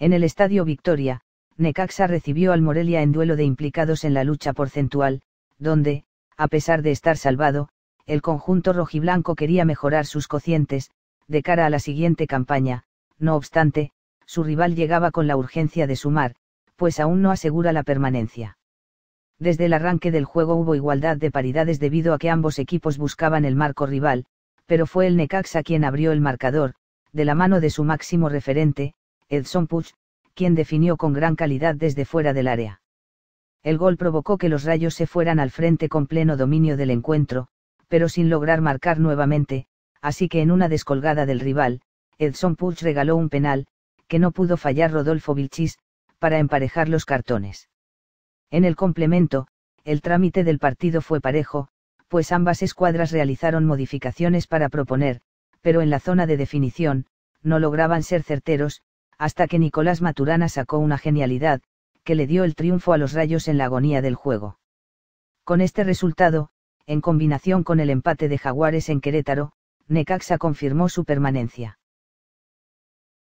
En el Estadio Victoria, Necaxa recibió al Morelia en duelo de implicados en la lucha porcentual, donde, a pesar de estar salvado, el conjunto rojiblanco quería mejorar sus cocientes, de cara a la siguiente campaña, no obstante, su rival llegaba con la urgencia de sumar, pues aún no asegura la permanencia. Desde el arranque del juego hubo igualdad de paridades debido a que ambos equipos buscaban el marco rival, pero fue el Necaxa quien abrió el marcador, de la mano de su máximo referente, Edson Puch, quien definió con gran calidad desde fuera del área. El gol provocó que los rayos se fueran al frente con pleno dominio del encuentro, pero sin lograr marcar nuevamente, así que en una descolgada del rival, Edson Puch regaló un penal, que no pudo fallar Rodolfo Vilchis, para emparejar los cartones. En el complemento, el trámite del partido fue parejo, pues ambas escuadras realizaron modificaciones para proponer, pero en la zona de definición, no lograban ser certeros, hasta que Nicolás Maturana sacó una genialidad, que le dio el triunfo a los rayos en la agonía del juego. Con este resultado, en combinación con el empate de Jaguares en Querétaro, Necaxa confirmó su permanencia.